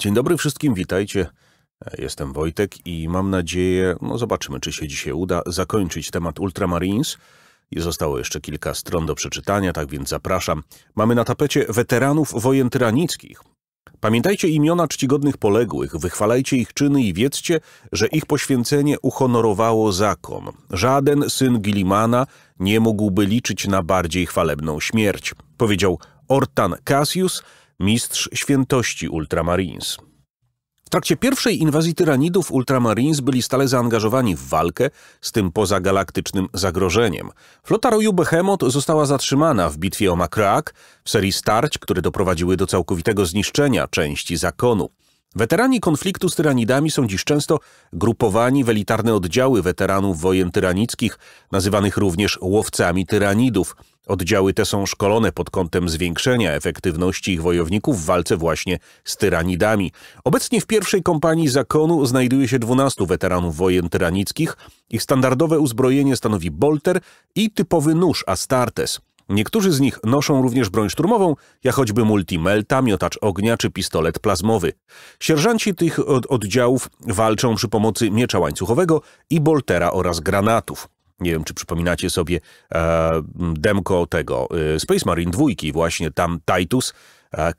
Dzień dobry wszystkim, witajcie. Jestem Wojtek i mam nadzieję, no zobaczymy, czy się dzisiaj uda zakończyć temat Ultramarines. I zostało jeszcze kilka stron do przeczytania, tak więc zapraszam. Mamy na tapecie weteranów wojen tyranickich. Pamiętajcie imiona czcigodnych poległych, wychwalajcie ich czyny i wiedzcie, że ich poświęcenie uhonorowało zakon. Żaden syn Gilimana nie mógłby liczyć na bardziej chwalebną śmierć, powiedział Ortan Cassius, mistrz świętości Ultramarines. W trakcie pierwszej inwazji tyranidów Ultramarines byli stale zaangażowani w walkę z tym pozagalaktycznym zagrożeniem. Flota roju Behemoth została zatrzymana w bitwie o Makrak w serii starć, które doprowadziły do całkowitego zniszczenia części zakonu. Weterani konfliktu z tyranidami są dziś często grupowani w elitarne oddziały weteranów wojen tyranickich, nazywanych również łowcami tyranidów. Oddziały te są szkolone pod kątem zwiększenia efektywności ich wojowników w walce właśnie z tyranidami. Obecnie w pierwszej kompanii zakonu znajduje się 12 weteranów wojen tyranickich. Ich standardowe uzbrojenie stanowi bolter i typowy nóż Astartes. Niektórzy z nich noszą również broń szturmową, jak choćby multimelta, miotacz ognia czy pistolet plazmowy. Sierżanci tych od oddziałów walczą przy pomocy miecza łańcuchowego i boltera oraz granatów. Nie wiem, czy przypominacie sobie e, demko tego e, Space Marine 2, właśnie tam Titus, e,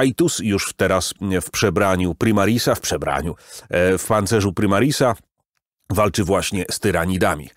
Titus już teraz e, w przebraniu Primarisa, w przebraniu, e, w pancerzu Primarisa walczy właśnie z tyranidami.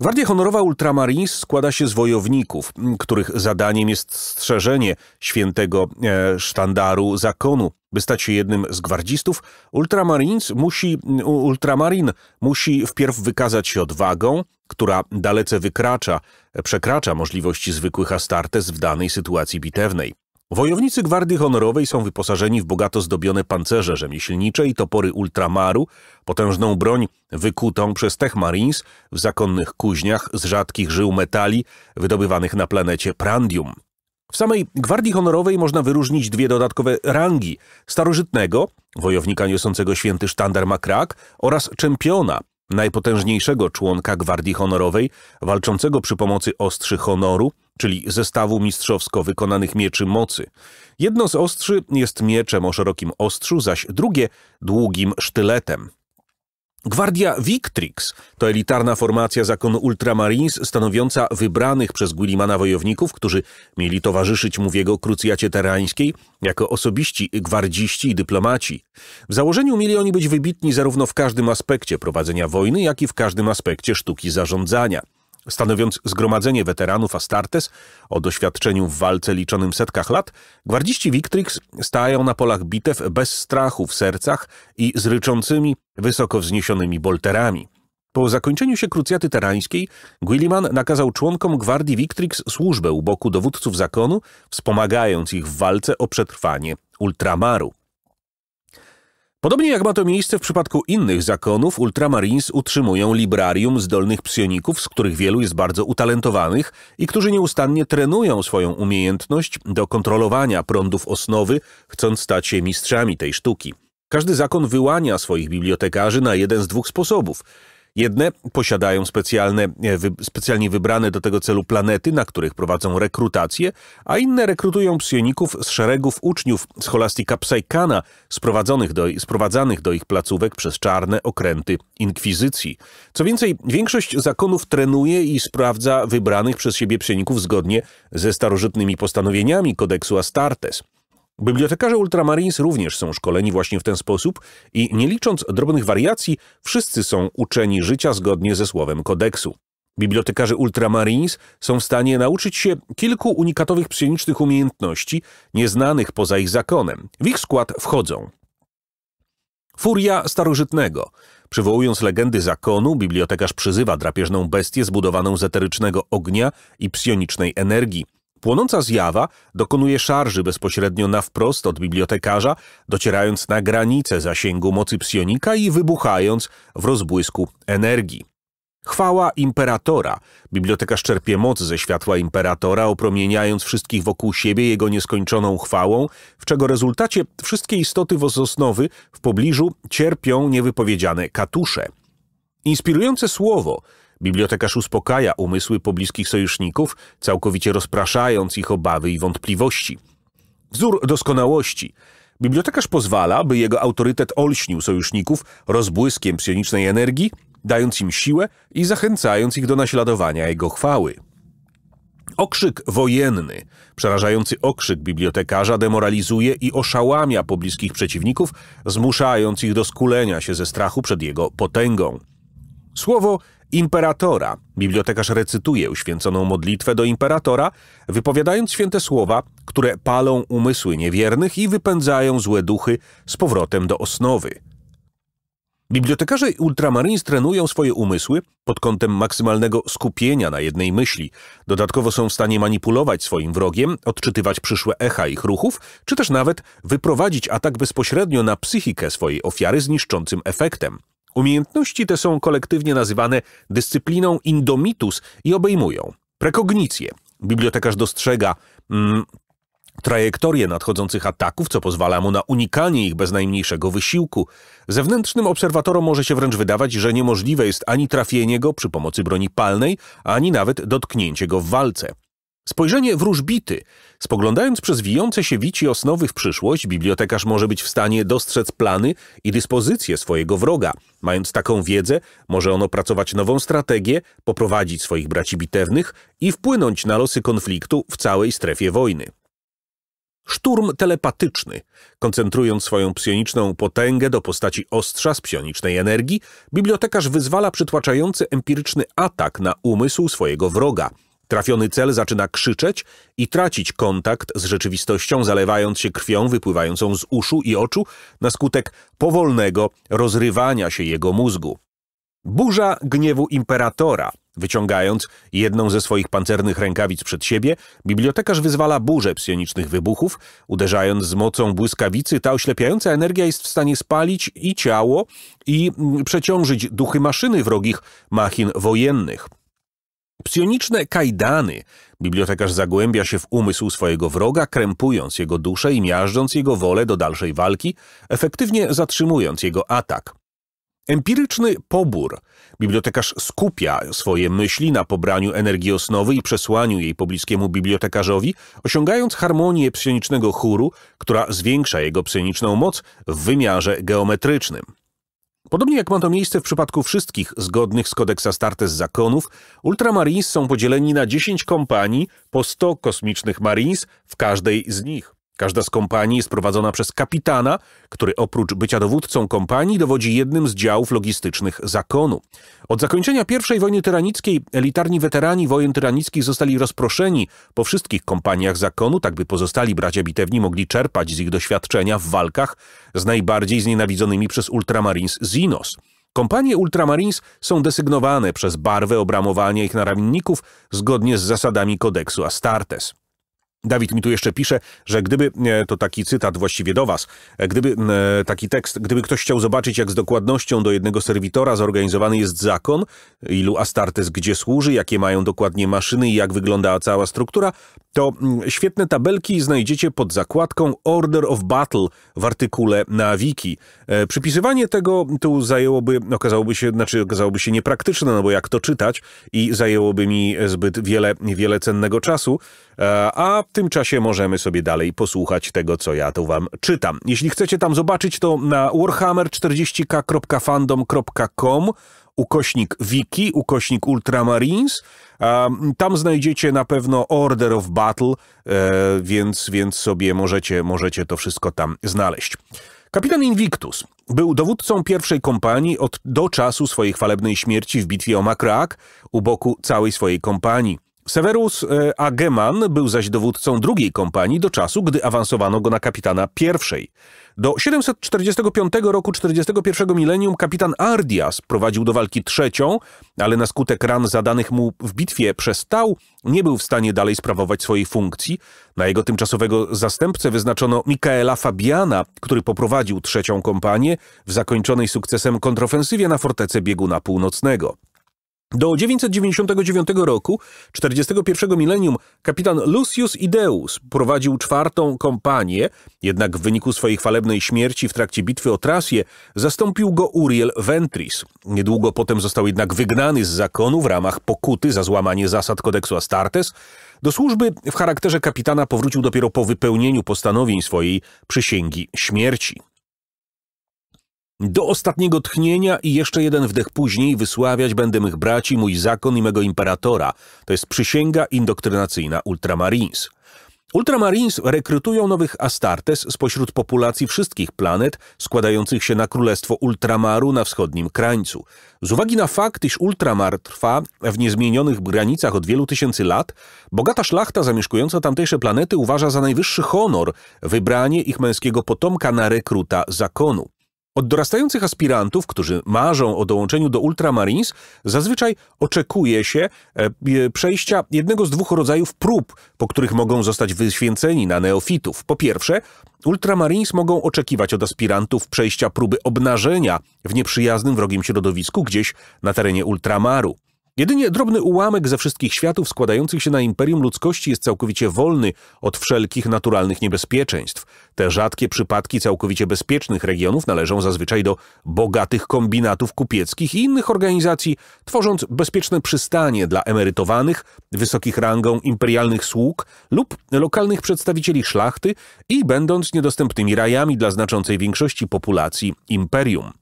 Gwardia Honorowa Ultramarines składa się z wojowników, których zadaniem jest strzeżenie świętego e, sztandaru zakonu. By stać się jednym z gwardzistów, Ultramarines musi, Ultramarin musi wpierw wykazać się odwagą, która dalece wykracza, przekracza możliwości zwykłych Astartes w danej sytuacji bitewnej. Wojownicy Gwardii Honorowej są wyposażeni w bogato zdobione pancerze rzemieślnicze i topory ultramaru, potężną broń wykutą przez Tech Marines w zakonnych kuźniach z rzadkich żył metali wydobywanych na planecie Prandium. W samej Gwardii Honorowej można wyróżnić dwie dodatkowe rangi – starożytnego, wojownika niosącego święty sztandar Makrak oraz czempiona, najpotężniejszego członka Gwardii Honorowej, walczącego przy pomocy ostrzy honoru – czyli zestawu mistrzowsko wykonanych mieczy mocy. Jedno z ostrzy jest mieczem o szerokim ostrzu, zaś drugie długim sztyletem. Gwardia Victrix to elitarna formacja zakonu Ultramarines stanowiąca wybranych przez Guillimana wojowników, którzy mieli towarzyszyć mu w jego krucjacie terańskiej jako osobiści gwardziści i dyplomaci. W założeniu mieli oni być wybitni zarówno w każdym aspekcie prowadzenia wojny, jak i w każdym aspekcie sztuki zarządzania. Stanowiąc zgromadzenie weteranów Astartes o doświadczeniu w walce liczonym setkach lat, gwardziści Victrix stają na polach bitew bez strachu w sercach i z ryczącymi, wysoko wzniesionymi bolterami. Po zakończeniu się krucjaty terańskiej, Guilliman nakazał członkom gwardii Victrix służbę u boku dowódców zakonu, wspomagając ich w walce o przetrwanie ultramaru. Podobnie jak ma to miejsce w przypadku innych zakonów, Ultramarines utrzymują librarium zdolnych psioników, z których wielu jest bardzo utalentowanych i którzy nieustannie trenują swoją umiejętność do kontrolowania prądów osnowy, chcąc stać się mistrzami tej sztuki. Każdy zakon wyłania swoich bibliotekarzy na jeden z dwóch sposobów – Jedne posiadają specjalne, e, specjalnie wybrane do tego celu planety, na których prowadzą rekrutację, a inne rekrutują psioników z szeregów uczniów scholastika Psaikana sprowadzonych do, sprowadzanych do ich placówek przez czarne okręty inkwizycji. Co więcej, większość zakonów trenuje i sprawdza wybranych przez siebie psioników zgodnie ze starożytnymi postanowieniami kodeksu Astartes. Bibliotekarze Ultramarines również są szkoleni właśnie w ten sposób i nie licząc drobnych wariacji, wszyscy są uczeni życia zgodnie ze słowem kodeksu. Bibliotekarze Ultramarines są w stanie nauczyć się kilku unikatowych psionicznych umiejętności, nieznanych poza ich zakonem. W ich skład wchodzą Furia starożytnego. Przywołując legendy zakonu, bibliotekarz przyzywa drapieżną bestię zbudowaną z eterycznego ognia i psionicznej energii. Płonąca zjawa dokonuje szarży bezpośrednio na wprost od bibliotekarza, docierając na granicę zasięgu mocy psionika i wybuchając w rozbłysku energii. Chwała imperatora. Bibliotekarz czerpie moc ze światła imperatora, opromieniając wszystkich wokół siebie jego nieskończoną chwałą, w czego rezultacie wszystkie istoty wozosnowy w pobliżu cierpią niewypowiedziane katusze. Inspirujące słowo – Bibliotekarz uspokaja umysły pobliskich sojuszników, całkowicie rozpraszając ich obawy i wątpliwości. Wzór doskonałości. Bibliotekarz pozwala, by jego autorytet olśnił sojuszników rozbłyskiem psionicznej energii, dając im siłę i zachęcając ich do naśladowania jego chwały. Okrzyk wojenny, przerażający okrzyk bibliotekarza demoralizuje i oszałamia pobliskich przeciwników, zmuszając ich do skulenia się ze strachu przed jego potęgą. Słowo imperatora. Bibliotekarz recytuje uświęconą modlitwę do imperatora, wypowiadając święte słowa, które palą umysły niewiernych i wypędzają złe duchy z powrotem do osnowy. Bibliotekarze i trenują swoje umysły pod kątem maksymalnego skupienia na jednej myśli. Dodatkowo są w stanie manipulować swoim wrogiem, odczytywać przyszłe echa ich ruchów, czy też nawet wyprowadzić atak bezpośrednio na psychikę swojej ofiary z niszczącym efektem. Umiejętności te są kolektywnie nazywane dyscypliną indomitus i obejmują prekognicję. Bibliotekarz dostrzega mm, trajektorię nadchodzących ataków, co pozwala mu na unikanie ich bez najmniejszego wysiłku. Zewnętrznym obserwatorom może się wręcz wydawać, że niemożliwe jest ani trafienie go przy pomocy broni palnej, ani nawet dotknięcie go w walce. Spojrzenie wróżbity. Spoglądając przez wijące się wici osnowy w przyszłość, bibliotekarz może być w stanie dostrzec plany i dyspozycje swojego wroga. Mając taką wiedzę, może on opracować nową strategię, poprowadzić swoich braci bitewnych i wpłynąć na losy konfliktu w całej strefie wojny. Szturm telepatyczny. Koncentrując swoją psioniczną potęgę do postaci ostrza z psionicznej energii, bibliotekarz wyzwala przytłaczający empiryczny atak na umysł swojego wroga – Trafiony cel zaczyna krzyczeć i tracić kontakt z rzeczywistością, zalewając się krwią wypływającą z uszu i oczu na skutek powolnego rozrywania się jego mózgu. Burza gniewu imperatora. Wyciągając jedną ze swoich pancernych rękawic przed siebie, bibliotekarz wyzwala burzę psionicznych wybuchów. Uderzając z mocą błyskawicy, ta oślepiająca energia jest w stanie spalić i ciało, i mm, przeciążyć duchy maszyny wrogich machin wojennych. Psioniczne kajdany. Bibliotekarz zagłębia się w umysł swojego wroga, krępując jego duszę i miażdżąc jego wolę do dalszej walki, efektywnie zatrzymując jego atak. Empiryczny pobór. Bibliotekarz skupia swoje myśli na pobraniu energii osnowy i przesłaniu jej pobliskiemu bibliotekarzowi, osiągając harmonię psionicznego chóru, która zwiększa jego psioniczną moc w wymiarze geometrycznym. Podobnie jak ma to miejsce w przypadku wszystkich zgodnych z kodeksa Startes zakonów, Ultramarines są podzieleni na 10 kompanii po 100 kosmicznych Marines w każdej z nich. Każda z kompanii jest prowadzona przez kapitana, który oprócz bycia dowódcą kompanii dowodzi jednym z działów logistycznych zakonu. Od zakończenia I wojny tyranickiej elitarni weterani wojen tyranickich zostali rozproszeni po wszystkich kompaniach zakonu, tak by pozostali bracia bitewni mogli czerpać z ich doświadczenia w walkach z najbardziej znienawidzonymi przez Ultramarines Zinos. Kompanie Ultramarines są desygnowane przez barwę obramowania ich naramienników zgodnie z zasadami kodeksu Astartes. Dawid mi tu jeszcze pisze, że gdyby, to taki cytat właściwie do was, e, gdyby e, taki tekst, gdyby ktoś chciał zobaczyć, jak z dokładnością do jednego serwitora zorganizowany jest zakon, ilu Astartes gdzie służy, jakie mają dokładnie maszyny i jak wygląda cała struktura, to świetne tabelki znajdziecie pod zakładką Order of Battle w artykule na wiki. E, przypisywanie tego tu zajęłoby, okazałoby się, znaczy okazałoby się niepraktyczne, no bo jak to czytać i zajęłoby mi zbyt wiele, wiele cennego czasu, E, a w tym czasie możemy sobie dalej posłuchać tego, co ja tu wam czytam. Jeśli chcecie tam zobaczyć, to na warhammer40k.fandom.com ukośnik wiki, ukośnik ultramarines. E, tam znajdziecie na pewno Order of Battle, e, więc, więc sobie możecie, możecie to wszystko tam znaleźć. Kapitan Invictus był dowódcą pierwszej kompanii od, do czasu swojej chwalebnej śmierci w bitwie o Makrak u boku całej swojej kompanii. Severus e, Ageman był zaś dowódcą drugiej kompanii do czasu, gdy awansowano go na kapitana pierwszej. Do 745 roku 41 milenium kapitan Ardias prowadził do walki trzecią, ale na skutek ran zadanych mu w bitwie przestał, nie był w stanie dalej sprawować swojej funkcji. Na jego tymczasowego zastępcę wyznaczono Mikaela Fabiana, który poprowadził trzecią kompanię w zakończonej sukcesem kontrofensywie na fortece bieguna północnego. Do 999 roku, 41 milenium, kapitan Lucius Ideus prowadził czwartą kompanię, jednak w wyniku swojej chwalebnej śmierci w trakcie bitwy o Trasję zastąpił go Uriel Ventris. Niedługo potem został jednak wygnany z zakonu w ramach pokuty za złamanie zasad kodeksu Astartes. Do służby w charakterze kapitana powrócił dopiero po wypełnieniu postanowień swojej przysięgi śmierci. Do ostatniego tchnienia i jeszcze jeden wdech później wysławiać będę mych braci, mój zakon i mego imperatora. To jest przysięga indoktrynacyjna Ultramarines. Ultramarines rekrutują nowych Astartes spośród populacji wszystkich planet składających się na Królestwo Ultramaru na wschodnim krańcu. Z uwagi na fakt, iż Ultramar trwa w niezmienionych granicach od wielu tysięcy lat, bogata szlachta zamieszkująca tamtejsze planety uważa za najwyższy honor wybranie ich męskiego potomka na rekruta zakonu. Od dorastających aspirantów, którzy marzą o dołączeniu do Ultramarines, zazwyczaj oczekuje się e, przejścia jednego z dwóch rodzajów prób, po których mogą zostać wyświęceni na neofitów. Po pierwsze, Ultramarines mogą oczekiwać od aspirantów przejścia próby obnażenia w nieprzyjaznym wrogim środowisku gdzieś na terenie ultramaru. Jedynie drobny ułamek ze wszystkich światów składających się na imperium ludzkości jest całkowicie wolny od wszelkich naturalnych niebezpieczeństw. Te rzadkie przypadki całkowicie bezpiecznych regionów należą zazwyczaj do bogatych kombinatów kupieckich i innych organizacji, tworząc bezpieczne przystanie dla emerytowanych, wysokich rangą imperialnych sług lub lokalnych przedstawicieli szlachty i będąc niedostępnymi rajami dla znaczącej większości populacji imperium.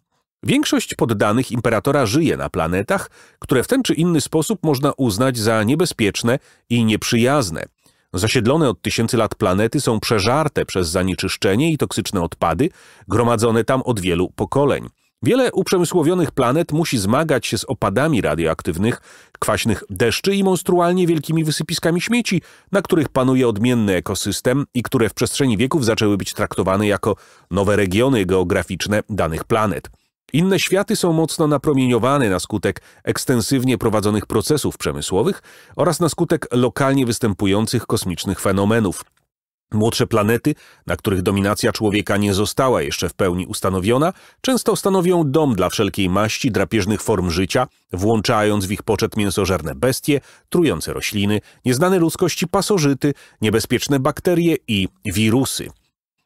Większość poddanych imperatora żyje na planetach, które w ten czy inny sposób można uznać za niebezpieczne i nieprzyjazne. Zasiedlone od tysięcy lat planety są przeżarte przez zanieczyszczenie i toksyczne odpady, gromadzone tam od wielu pokoleń. Wiele uprzemysłowionych planet musi zmagać się z opadami radioaktywnych, kwaśnych deszczy i monstrualnie wielkimi wysypiskami śmieci, na których panuje odmienny ekosystem i które w przestrzeni wieków zaczęły być traktowane jako nowe regiony geograficzne danych planet. Inne światy są mocno napromieniowane na skutek ekstensywnie prowadzonych procesów przemysłowych oraz na skutek lokalnie występujących kosmicznych fenomenów. Młodsze planety, na których dominacja człowieka nie została jeszcze w pełni ustanowiona, często stanowią dom dla wszelkiej maści drapieżnych form życia, włączając w ich poczet mięsożerne bestie, trujące rośliny, nieznane ludzkości pasożyty, niebezpieczne bakterie i wirusy.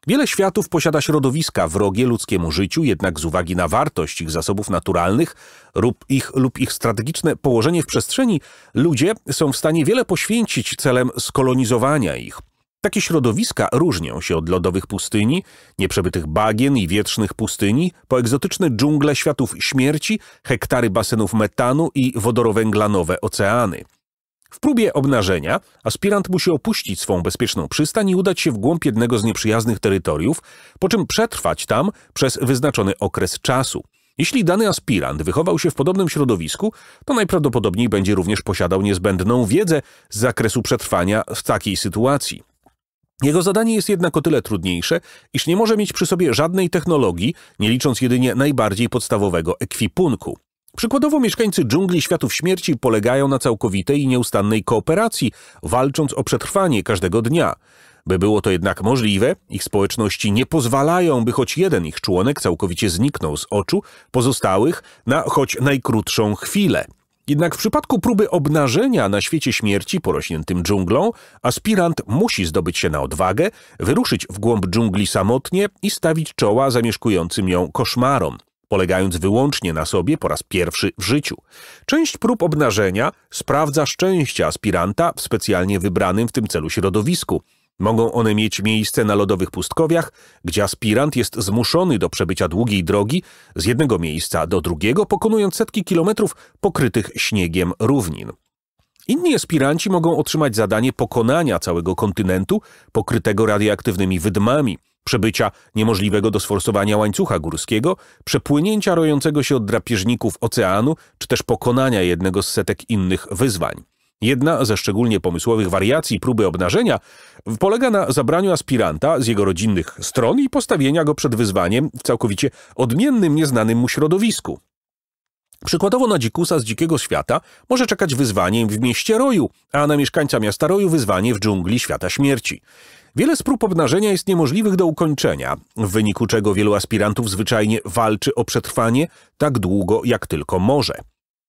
Wiele światów posiada środowiska wrogie ludzkiemu życiu, jednak z uwagi na wartość ich zasobów naturalnych lub ich, lub ich strategiczne położenie w przestrzeni, ludzie są w stanie wiele poświęcić celem skolonizowania ich. Takie środowiska różnią się od lodowych pustyni, nieprzebytych bagien i wietrznych pustyni, po egzotyczne dżungle światów śmierci, hektary basenów metanu i wodorowęglanowe oceany – w próbie obnażenia aspirant musi opuścić swą bezpieczną przystań i udać się w głąb jednego z nieprzyjaznych terytoriów, po czym przetrwać tam przez wyznaczony okres czasu. Jeśli dany aspirant wychował się w podobnym środowisku, to najprawdopodobniej będzie również posiadał niezbędną wiedzę z zakresu przetrwania w takiej sytuacji. Jego zadanie jest jednak o tyle trudniejsze, iż nie może mieć przy sobie żadnej technologii, nie licząc jedynie najbardziej podstawowego ekwipunku. Przykładowo mieszkańcy dżungli światów śmierci polegają na całkowitej i nieustannej kooperacji, walcząc o przetrwanie każdego dnia. By było to jednak możliwe, ich społeczności nie pozwalają, by choć jeden ich członek całkowicie zniknął z oczu pozostałych na choć najkrótszą chwilę. Jednak w przypadku próby obnażenia na świecie śmierci porośniętym dżunglą, aspirant musi zdobyć się na odwagę, wyruszyć w głąb dżungli samotnie i stawić czoła zamieszkującym ją koszmarom polegając wyłącznie na sobie po raz pierwszy w życiu. Część prób obnażenia sprawdza szczęście aspiranta w specjalnie wybranym w tym celu środowisku. Mogą one mieć miejsce na lodowych pustkowiach, gdzie aspirant jest zmuszony do przebycia długiej drogi z jednego miejsca do drugiego, pokonując setki kilometrów pokrytych śniegiem równin. Inni aspiranci mogą otrzymać zadanie pokonania całego kontynentu pokrytego radioaktywnymi wydmami, przebycia niemożliwego do sforsowania łańcucha górskiego, przepłynięcia rojącego się od drapieżników oceanu, czy też pokonania jednego z setek innych wyzwań. Jedna ze szczególnie pomysłowych wariacji próby obnażenia polega na zabraniu aspiranta z jego rodzinnych stron i postawienia go przed wyzwaniem w całkowicie odmiennym, nieznanym mu środowisku. Przykładowo na dzikusa z dzikiego świata może czekać wyzwanie w mieście roju, a na mieszkańca miasta roju wyzwanie w dżungli świata śmierci. Wiele z prób obnażenia jest niemożliwych do ukończenia, w wyniku czego wielu aspirantów zwyczajnie walczy o przetrwanie tak długo, jak tylko może.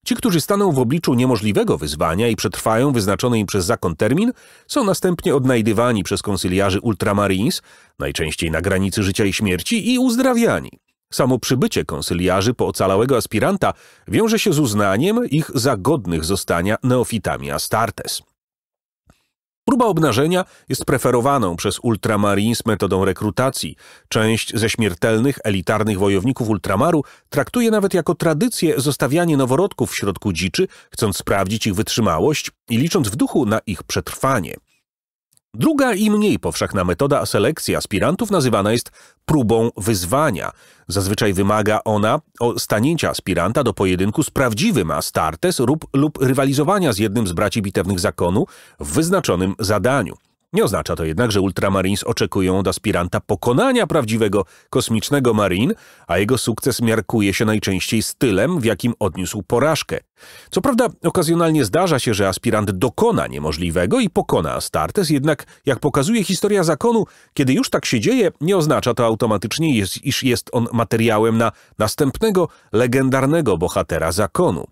Ci, którzy staną w obliczu niemożliwego wyzwania i przetrwają wyznaczony im przez zakon termin, są następnie odnajdywani przez konsyliarzy Ultramarines, najczęściej na granicy życia i śmierci, i uzdrawiani. Samo przybycie konsyliarzy po ocalałego aspiranta wiąże się z uznaniem ich za godnych zostania neofitami Astartes. Próba obnażenia jest preferowaną przez Ultramarines metodą rekrutacji. Część ze śmiertelnych, elitarnych wojowników Ultramaru traktuje nawet jako tradycję zostawianie noworodków w środku dziczy, chcąc sprawdzić ich wytrzymałość i licząc w duchu na ich przetrwanie. Druga i mniej powszechna metoda selekcji aspirantów nazywana jest próbą wyzwania. Zazwyczaj wymaga ona stanięcia aspiranta do pojedynku z prawdziwym Astartes lub, lub rywalizowania z jednym z braci bitewnych zakonu w wyznaczonym zadaniu. Nie oznacza to jednak, że Ultramarines oczekują od aspiranta pokonania prawdziwego kosmicznego Marine, a jego sukces miarkuje się najczęściej stylem, w jakim odniósł porażkę. Co prawda okazjonalnie zdarza się, że aspirant dokona niemożliwego i pokona Astartes, jednak jak pokazuje historia zakonu, kiedy już tak się dzieje, nie oznacza to automatycznie, iż jest on materiałem na następnego legendarnego bohatera zakonu.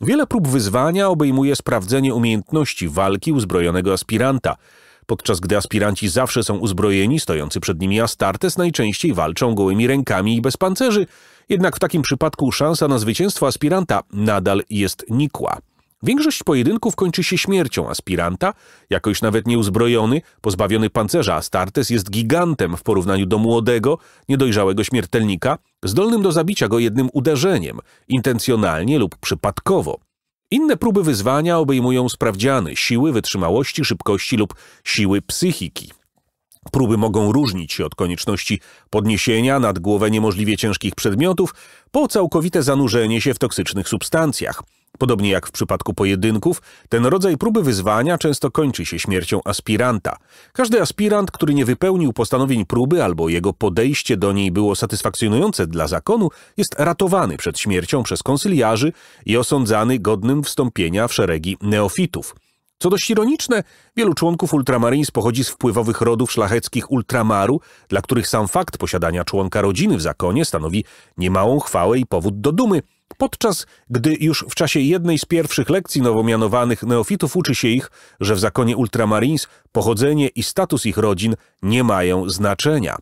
Wiele prób wyzwania obejmuje sprawdzenie umiejętności walki uzbrojonego aspiranta – podczas gdy aspiranci zawsze są uzbrojeni, stojący przed nimi Astartes najczęściej walczą gołymi rękami i bez pancerzy, jednak w takim przypadku szansa na zwycięstwo aspiranta nadal jest nikła. Większość pojedynków kończy się śmiercią aspiranta, jakoś nawet nieuzbrojony, pozbawiony pancerza Astartes jest gigantem w porównaniu do młodego, niedojrzałego śmiertelnika, zdolnym do zabicia go jednym uderzeniem, intencjonalnie lub przypadkowo. Inne próby wyzwania obejmują sprawdziany siły, wytrzymałości, szybkości lub siły psychiki. Próby mogą różnić się od konieczności podniesienia nad głowę niemożliwie ciężkich przedmiotów po całkowite zanurzenie się w toksycznych substancjach – Podobnie jak w przypadku pojedynków, ten rodzaj próby wyzwania często kończy się śmiercią aspiranta. Każdy aspirant, który nie wypełnił postanowień próby albo jego podejście do niej było satysfakcjonujące dla zakonu, jest ratowany przed śmiercią przez konsyliarzy i osądzany godnym wstąpienia w szeregi neofitów. Co dość ironiczne, wielu członków Ultramarines pochodzi z wpływowych rodów szlacheckich Ultramaru, dla których sam fakt posiadania członka rodziny w zakonie stanowi niemałą chwałę i powód do dumy – Podczas gdy już w czasie jednej z pierwszych lekcji nowomianowanych neofitów uczy się ich, że w zakonie Ultramarines pochodzenie i status ich rodzin nie mają znaczenia.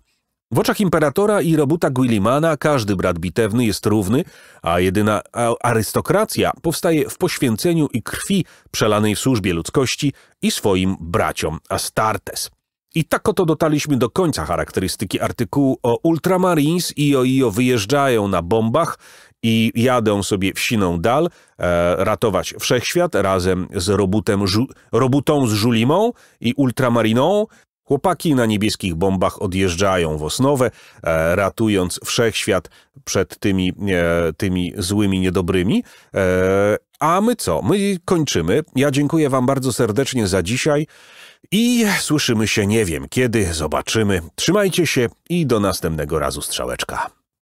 W oczach imperatora i robota Guillimana każdy brat bitewny jest równy, a jedyna arystokracja powstaje w poświęceniu i krwi przelanej w służbie ludzkości i swoim braciom Astartes. I tak oto dotarliśmy do końca charakterystyki artykułu o Ultramarines i o IO wyjeżdżają na bombach i jadą sobie wsiną dal e, ratować wszechświat razem z robutem, żu, robutą z żulimą i ultramariną. Chłopaki na niebieskich bombach odjeżdżają w Osnowę, e, ratując wszechświat przed tymi, e, tymi złymi, niedobrymi. E, a my co? My kończymy. Ja dziękuję wam bardzo serdecznie za dzisiaj i słyszymy się nie wiem kiedy, zobaczymy. Trzymajcie się i do następnego razu strzałeczka.